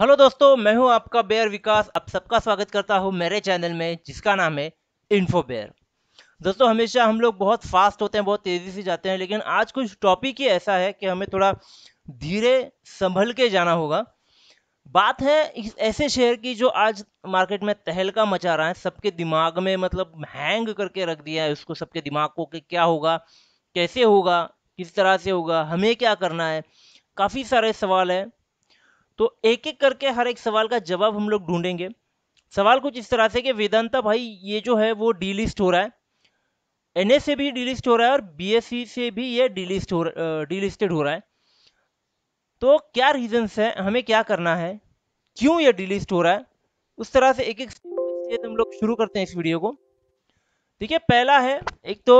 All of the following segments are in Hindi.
हेलो दोस्तों मैं हूं आपका बेयर विकास आप सबका स्वागत करता हूं मेरे चैनल में जिसका नाम है इन्फो बेयर दोस्तों हमेशा हम लोग बहुत फास्ट होते हैं बहुत तेज़ी से जाते हैं लेकिन आज कुछ टॉपिक ही ऐसा है कि हमें थोड़ा धीरे संभल के जाना होगा बात है इस ऐसे शेयर की जो आज मार्केट में तहलका मचा रहा है सबके दिमाग में मतलब हैंग करके रख दिया है उसको सबके दिमाग को कि क्या होगा कैसे होगा किस तरह से होगा हमें क्या करना है काफ़ी सारे सवाल हैं तो एक एक करके हर एक सवाल का जवाब हम लोग ढूंढेंगे सवाल कुछ इस तरह से कि वेदांता भाई ये जो है वो डीलिस्ट हो रहा है एन से भी डीलिस्ट हो रहा है और बी से भी ये डीलिस्ट हो डीलिस्टेड हो रहा है तो क्या रीजन्स हैं हमें क्या करना है क्यों ये डीलिस्ट हो रहा है उस तरह से एक एक हम लोग शुरू करते हैं इस वीडियो को देखिए पहला है एक तो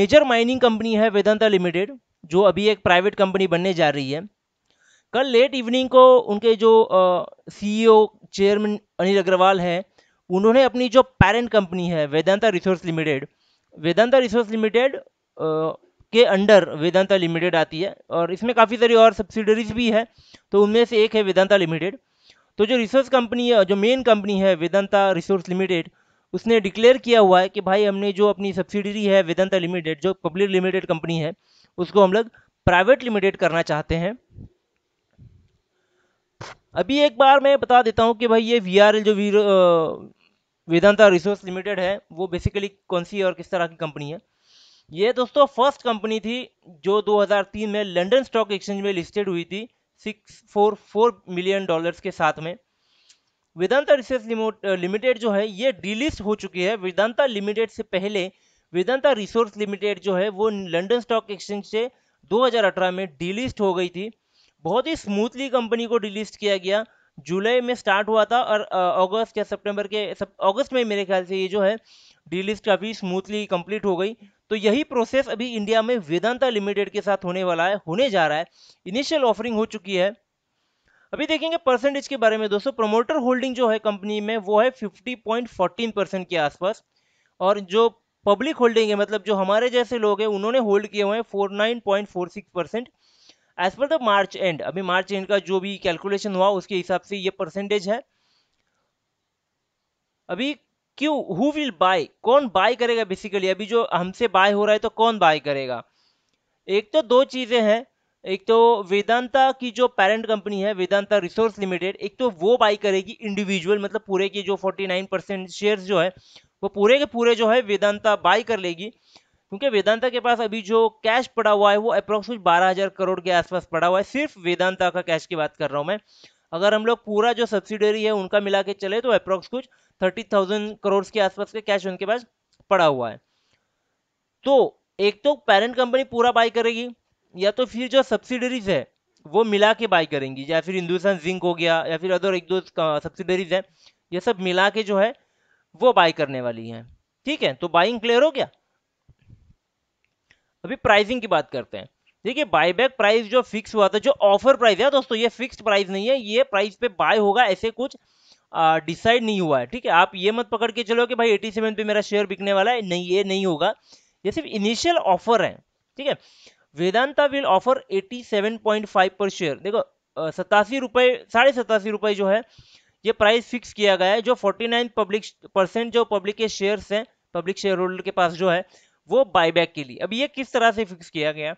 मेजर माइनिंग कंपनी है वेदांता लिमिटेड जो अभी एक प्राइवेट कंपनी बनने जा रही है कल लेट इवनिंग को उनके जो CEO chairman e Anil Agarwal हैं उन्होंने अपनी जो पेरेंट कंपनी है Vedanta resource limited Vedanta resource limited के अंडर वेदांता लिमिटेड आती है और इसमें काफ़ी सारी और सब्सिडरीज भी है तो उनमें से एक है वेदांता लिमिटेड तो जो रिसोर्स कंपनी है जो मेन कंपनी है वेदांता रिसोर्स लिमिटेड उसने डिक्लेयर किया हुआ है कि भाई हमने जो अपनी सब्सिडरी है वेदांता लिमिटेड जो पब्लिक लिमिटेड कंपनी है उसको हम लोग प्राइवेट लिमिटेड करना चाहते हैं अभी एक बार मैं बता देता हूँ कि भाई ये वी आर एल जो वीर वेदांता रिसोर्स लिमिटेड है वो बेसिकली कौन सी और किस तरह की कंपनी है ये दोस्तों फर्स्ट कंपनी थी जो 2003 में लंदन स्टॉक एक्सचेंज में लिस्टेड हुई थी 644 मिलियन डॉलर्स के साथ में वेदांता रिसोर्स लिमिटेड जो है ये डीलिस्ट हो चुकी है वेदांता लिमिटेड से पहले वेदांता रिसोर्स लिमिटेड जो है वो लंडन स्टॉक एक्सचेंज से दो में डीलिस्ट हो गई थी बहुत ही स्मूथली कंपनी को डिलीस्ट किया गया जुलाई में स्टार्ट हुआ था और अगस्त या सितंबर के अगस्त में मेरे ख्याल से ये जो है डीलिस्ट काफ़ी स्मूथली कंप्लीट हो गई तो यही प्रोसेस अभी इंडिया में वेदांता लिमिटेड के साथ होने वाला है होने जा रहा है इनिशियल ऑफरिंग हो चुकी है अभी देखेंगे परसेंटेज के बारे में दोस्तों प्रमोटर होल्डिंग जो है कंपनी में वो है फिफ्टी परसेंट के आसपास और जो पब्लिक होल्डिंग है मतलब जो हमारे जैसे लोग हैं उन्होंने होल्ड किए हुए हैं six percent as per the March end अभी मार्च एंड का जो भी कैलकुलेशन हुआ उसके हिसाब से ये परसेंटेज है अभी क्यों हु विल बाय कौन बाय करेगा बेसिकली अभी जो हमसे बाय हो रहा है तो कौन बाय करेगा एक तो दो चीज़ें हैं एक तो वेदांता की जो पेरेंट कंपनी है वेदांता रिसोर्स लिमिटेड एक तो वो बाय करेगी इंडिविजुअल मतलब पूरे की जो 49 परसेंट शेयर जो है वो पूरे के पूरे जो है वेदांता बाई कर लेगी क्योंकि वेदांता के पास अभी जो कैश पड़ा हुआ है वो अप्रोक्स बारह हजार करोड़ के आसपास पड़ा हुआ है सिर्फ वेदांता का कैश की बात कर रहा हूँ मैं अगर हम लोग पूरा जो सब्सिडरी है उनका मिला के चले तो अप्रोक्स कुछ थर्टी थाउजेंड करोड़ के आसपास का कैश उनके पास पड़ा हुआ है तो एक तो पेरेंट कंपनी पूरा बाय करेगी या तो फिर जो सब्सिडरीज है वो मिला के बाय करेंगी या फिर हिंदुस्तान जिंक हो गया या फिर अदर एक दो सब्सिडरीज है ये सब मिला के जो है वो बाय करने वाली है ठीक है तो बाइंग क्लियर हो गया अभी प्राइसिंग की बात करते हैं देखिए बायबैक प्राइस जो फिक्स हुआ था जो ऑफर प्राइस है दोस्तों ये फिक्स प्राइस नहीं है ये प्राइस पे बाय होगा ऐसे कुछ डिसाइड नहीं हुआ है ठीक है आप ये मत पकड़ के चलो कि भाई सेवन पे मेरा शेयर बिकने वाला है नहीं ये नहीं होगा ये सिर्फ इनिशियल ऑफर है ठीक है Vedanta will offer five per share देखो सतासी रुपये साढ़े सतासी रुपये जो है ये प्राइस फिक्स किया गया है जो 49 पब्लिक परसेंट जो पब्लिक के शेयर्स हैं पब्लिक शेयर होल्डर के पास जो है वो बायबैक के लिए अब ये किस तरह से फिक्स किया गया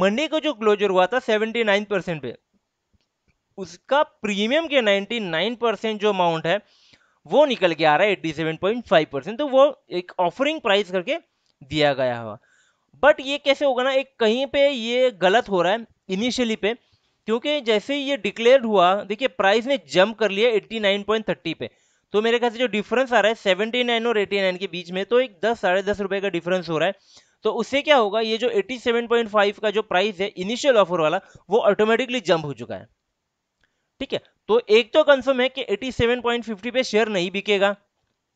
मंडे को जो क्लोजर हुआ था 79 परसेंट पे उसका प्रीमियम के 99 परसेंट जो अमाउंट है वो निकल के आ रहा है 87.5 परसेंट तो वो एक ऑफरिंग प्राइस करके दिया गया हुआ बट ये कैसे होगा ना एक कहीं पे ये गलत हो रहा है इनिशियली पे क्योंकि जैसे ये डिक्लेयर हुआ देखिए प्राइस ने जंप कर लिया 89.30 पे तो मेरे ख्याल से जो डिफरेंस आ रहा है सेवेंटी नाइन और एटी नाइन के बीच में तो एक दस साढ़े दस रुपए का डिफरेंस हो रहा है तो उससे क्या होगा ये जो फाइव का जो प्राइस है इनिशियल ऑफर वाला वो ऑटोमेटिकली जंप हो चुका है ठीक है तो एक तो कंफर्म है कि फिफ्टी पे शेयर नहीं बिकेगा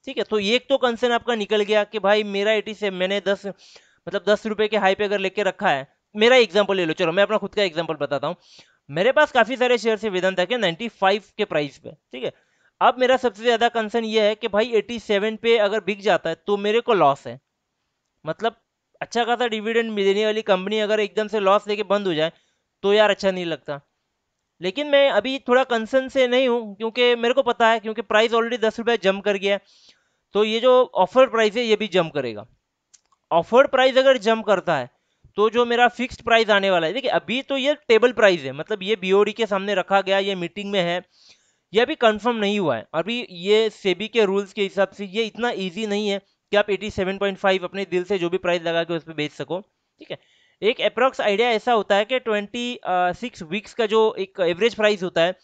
ठीक है तो एक तो कंसर्न आपका निकल गया कि भाई मेरा सेवन मैंने दस मतलब दस रुपए के हाई पे अगर लेके रखा है मेरा एग्जाम्पल ले लो चलो मैं अपना खुद का एग्जाम्पल बताता हूँ मेरे पास काफी सारे शेयर है वेदांता के 95 के प्राइस पे ठीक है अब मेरा सबसे ज़्यादा कंसर्न ये है कि भाई 87 पे अगर बिक जाता है तो मेरे को लॉस है मतलब अच्छा खासा डिविडेंड देने वाली कंपनी अगर एकदम से लॉस लेके बंद हो जाए तो यार अच्छा नहीं लगता लेकिन मैं अभी थोड़ा कंसर्न से नहीं हूँ क्योंकि मेरे को पता है क्योंकि प्राइस ऑलरेडी दस रुपये जम कर गया तो ये जो ऑफर प्राइस है ये भी जम करेगा ऑफर प्राइस अगर जम करता है तो जो मेरा फिक्स्ड प्राइस आने वाला है देखिए अभी तो ये टेबल प्राइस है मतलब ये बीओडी के सामने रखा गया ये मीटिंग में है ये अभी कंफर्म नहीं हुआ है अभी ये सेबी के रूल्स के हिसाब से ये इतना ईजी नहीं है कि आप 87.5 अपने दिल से जो भी प्राइस लगा के उस पर बेच सको ठीक है एक अप्रॉक्स आइडिया ऐसा होता है कि 26 वीक्स uh, का जो एक एवरेज प्राइस होता है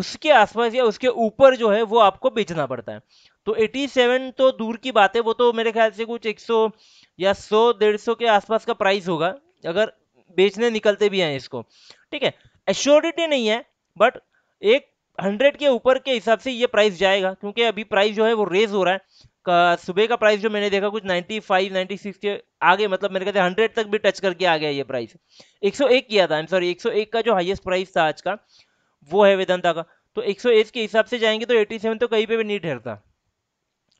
उसके आसपास या उसके ऊपर जो है वो आपको बेचना पड़ता है तो 87 तो दूर की बात है वो तो मेरे ख्याल से कुछ 100 या 100 डेढ़ के आसपास का प्राइस होगा अगर बेचने निकलते भी हैं इसको ठीक है एश्योरिटी नहीं है बट एक हंड्रेड के ऊपर के हिसाब से ये प्राइस जाएगा क्योंकि अभी प्राइस जो है वो रेज हो रहा है सुबह का प्राइस जो मैंने देखा कुछ 95, 96 के आगे मतलब मेरे कहते हैं हंड्रेड तक भी टच करके आ गया ये प्राइस 101 किया था आई एम सॉरी 101 का जो हाईएस्ट प्राइस था आज का वो है वेदांता का तो 101 के हिसाब से जाएंगे तो 87 तो कहीं पे भी नहीं ठहरता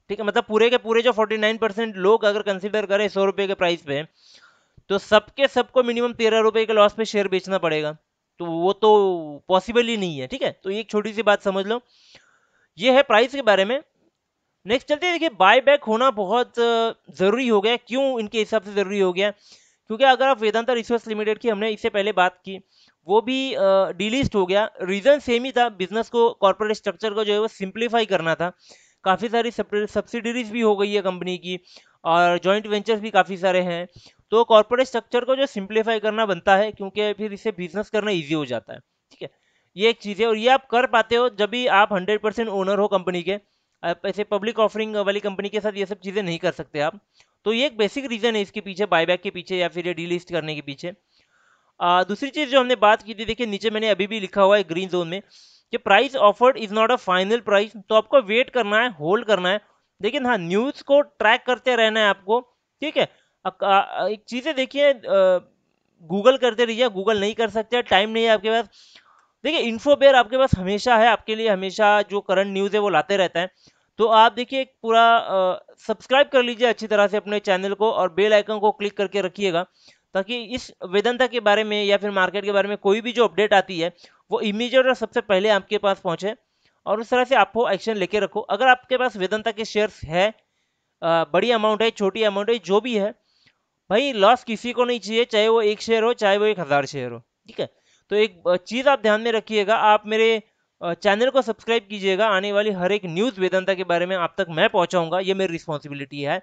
ठीक है मतलब पूरे के पूरे जो 49 परसेंट लोग अगर कंसिडर करें सौ रुपये के प्राइस पे तो सबके सबको मिनिमम तेरह रुपये के लॉस पे शेयर बेचना पड़ेगा तो वो तो पॉसिबल ही नहीं है ठीक है तो एक छोटी सी बात समझ लो ये है प्राइस के बारे में नेक्स्ट चलते हैं देखिए बाय बैक होना बहुत ज़रूरी हो गया क्यों इनके हिसाब से ज़रूरी हो गया क्योंकि अगर आप वेदांता रिसोर्स लिमिटेड की हमने इससे पहले बात की वो भी डिलिस्ट हो गया रीज़न सेम ही था बिजनेस को कॉर्पोरेट स्ट्रक्चर को जो है वो सिंप्लीफाई करना था काफ़ी सारी सब्सिडरीज भी हो गई है कंपनी की और जॉइंट वेंचर्स भी काफ़ी सारे हैं तो कॉर्पोरेट स्ट्रक्चर को जो सिंप्लीफाई करना बनता है क्योंकि फिर इसे बिजनेस करना ईजी हो जाता है ठीक है ये एक चीज़ है और ये आप कर पाते हो जब भी आप हंड्रेड परसेंट ओनर हो कंपनी के ऐसे पब्लिक ऑफरिंग वाली कंपनी के साथ ये सब चीज़ें नहीं कर सकते आप तो ये एक बेसिक रीज़न है इसके पीछे बायबैक के पीछे या फिर ये डीलिस्ट करने के पीछे आ, दूसरी चीज़ जो हमने बात की थी देखिए नीचे मैंने अभी भी लिखा हुआ है ग्रीन जोन में कि price offered is not a final price तो आपको वेट करना है होल्ड करना है लेकिन हाँ न्यूज़ को ट्रैक करते रहना है आपको ठीक है एक चीज़ें देखिए गूगल करते रहिए गूगल नहीं कर सकते टाइम नहीं है आपके पास देखिए इन्फोबेयर आपके पास हमेशा है आपके लिए हमेशा जो करंट न्यूज़ है वो लाते रहता है तो आप देखिए एक पूरा सब्सक्राइब कर लीजिए अच्छी तरह से अपने चैनल को और बेल आइकन को क्लिक करके रखिएगा ताकि इस वेदनता के बारे में या फिर मार्केट के बारे में कोई भी जो अपडेट आती है वो इमीजिएट और सबसे पहले आपके पास पहुंचे और उस तरह से आपको एक्शन लेके रखो अगर आपके पास वेदंता के शेयर्स है बड़ी अमाउंट है छोटी अमाउंट है जो भी है भाई लॉस किसी को नहीं चाहिए चाहे वो एक शेयर हो चाहे वो एक हज़ार शेयर हो ठीक है तो एक चीज़ आप ध्यान में रखिएगा आप मेरे चैनल को सब्सक्राइब कीजिएगा आने वाली हर एक न्यूज़ वेदांता के बारे में आप तक मैं पहुंचाऊंगा ये मेरी रिस्पॉन्सिबिलिटी है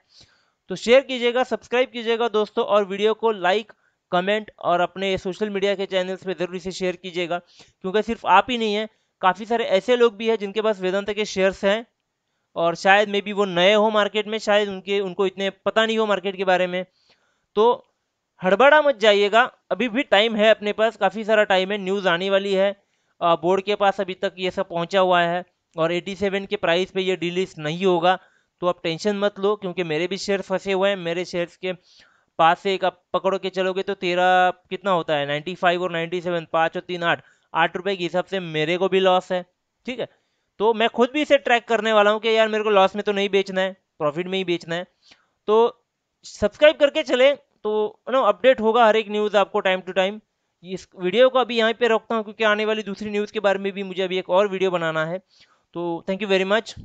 तो शेयर कीजिएगा सब्सक्राइब कीजिएगा दोस्तों और वीडियो को लाइक कमेंट और अपने सोशल मीडिया के चैनल्स पे ज़रूर इसे शेयर कीजिएगा क्योंकि सिर्फ आप ही नहीं हैं काफ़ी सारे ऐसे लोग भी हैं जिनके पास वेदांता के शेयर्स हैं और शायद मे बी वो नए हो मार्केट में शायद उनके उनको इतने पता नहीं हो मार्केट के बारे में तो हड़बड़ा मत जाइएगा अभी भी टाइम है अपने पास काफ़ी सारा टाइम है न्यूज़ आने वाली है बोर्ड के पास अभी तक ये सब पहुंचा हुआ है और 87 के प्राइस पे ये डिलीस नहीं होगा तो आप टेंशन मत लो क्योंकि मेरे भी शेयर फंसे हुए हैं मेरे शेयर्स के पास से एक आप पकड़ो के चलोगे तो तेरह कितना होता है नाइन्टी फाइव और नाइन्टी सेवन पाँच और तीन आठ आठ रुपये के हिसाब से मेरे को भी लॉस है ठीक है तो मैं खुद भी इसे ट्रैक करने वाला हूँ कि यार मेरे को लॉस में तो नहीं बेचना है प्रॉफिट में ही बेचना है तो सब्सक्राइब करके चले तो नो अपडेट होगा हर एक न्यूज़ आपको टाइम टू टाइम इस वीडियो को अभी यहाँ पे रखता हूँ क्योंकि आने वाली दूसरी न्यूज़ के बारे में भी मुझे अभी एक और वीडियो बनाना है तो थैंक यू वेरी मच